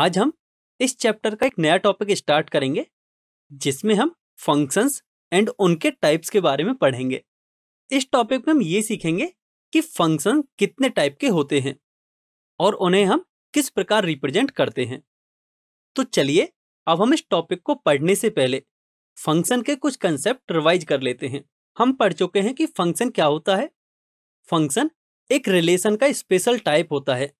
आज हम इस चैप्टर का एक नया टॉपिक स्टार्ट करेंगे जिसमें हम फंक्शंस एंड उनके टाइप्स के बारे में पढ़ेंगे इस टॉपिक में हम ये सीखेंगे कि फंक्शन कितने टाइप के होते हैं और उन्हें हम किस प्रकार रिप्रेजेंट करते हैं तो चलिए अब हम इस टॉपिक को पढ़ने से पहले फंक्शन के कुछ कंसेप्ट रिवाइज कर लेते हैं हम पढ़ चुके हैं कि फंक्शन क्या होता है फंक्शन एक रिलेशन का स्पेशल टाइप होता है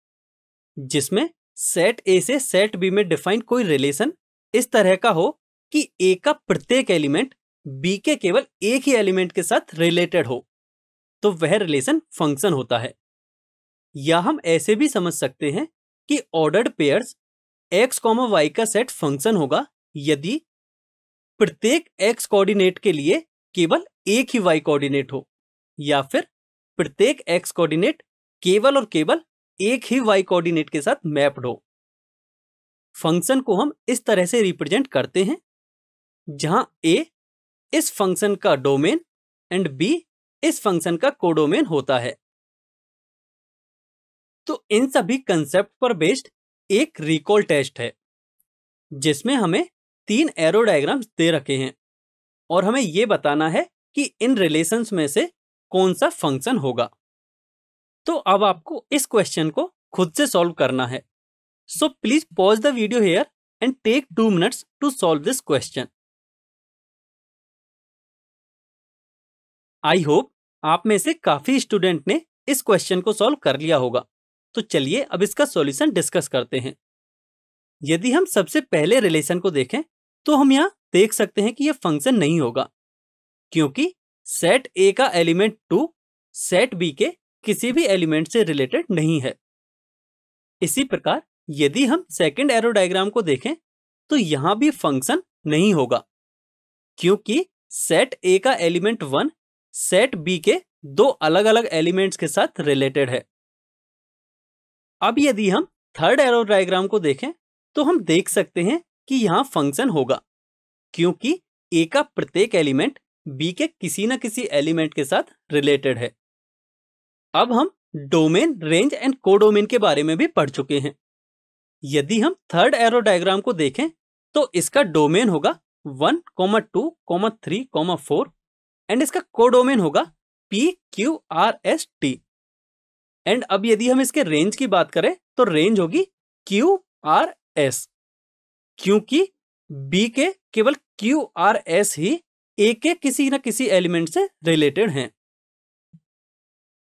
जिसमें सेट ए से सेट बी में डिफाइन कोई रिलेशन इस तरह का हो कि ए का प्रत्येक एलिमेंट बी के केवल एक ही एलिमेंट के साथ रिलेटेड हो तो वह रिलेशन फंक्शन होता है या हम ऐसे भी समझ सकते हैं कि ordered pairs X comma Y का सेट फंक्शन होगा यदि प्रत्येक एक्स कोऑर्डिनेट के लिए केवल एक ही वाई कोऑर्डिनेट हो या फिर प्रत्येक एक्स कोऑर्डिनेट केवल और केवल एक ही वाई कोऑर्डिनेट के साथ मैप्ड हो फंक्शन को हम इस तरह से रिप्रेजेंट करते हैं जहां ए इस फंक्शन का डोमेन एंड बी इस फंक्शन का कोडोमेन होता है तो इन सभी कंसेप्ट पर बेस्ड एक रिकॉल टेस्ट है जिसमें हमें तीन एरो डायग्राम्स दे रखे हैं और हमें यह बताना है कि इन रिलेशंस में से कौन सा फंक्शन होगा तो अब आपको इस क्वेश्चन को खुद से सॉल्व करना है so please pause the video here and take two minutes to solve this question I hope आप में से काफी स्टूडेंट ने इस क्वेश्चन को सॉल्व कर लिया होगा तो चलिए अब इसका सॉल्यूशन डिस्कस करते हैं यदि हम सबसे पहले रिलेशन को देखें तो हम यहां देख सकते हैं कि यह फंक्शन नहीं होगा क्योंकि सेट ए का एलिमेंट टू सेट बी के किसी भी एलिमेंट से रिलेटेड नहीं है इसी प्रकार यदि हम सेकेंड एरो डायग्राम को देखें तो यहां भी फंक्शन नहीं होगा क्योंकि सेट ए का एलिमेंट वन सेट बी के दो अलग अलग एलिमेंट्स के साथ रिलेटेड है अब यदि हम थर्ड एरो डायग्राम को देखें तो हम देख सकते हैं कि यहां फंक्शन होगा क्योंकि ए का प्रत्येक एलिमेंट बी के किसी न किसी एलिमेंट के साथ रिलेटेड है अब हम डोमेन रेंज एंड कोडोमेन के बारे में भी पढ़ चुके हैं यदि हम थर्ड एरो डायग्राम को देखें तो इसका डोमेन होगा one comma two comma three comma four and इसका कोडोमेन होगा P Q R S T and अब यदि हम इसके रेंज की बात करें तो रेंज होगी क्यू आर एस क्योंकि बी के केवल क्यू आर एस ही ए के किसी न किसी एलिमेंट से रिलेटेड हैं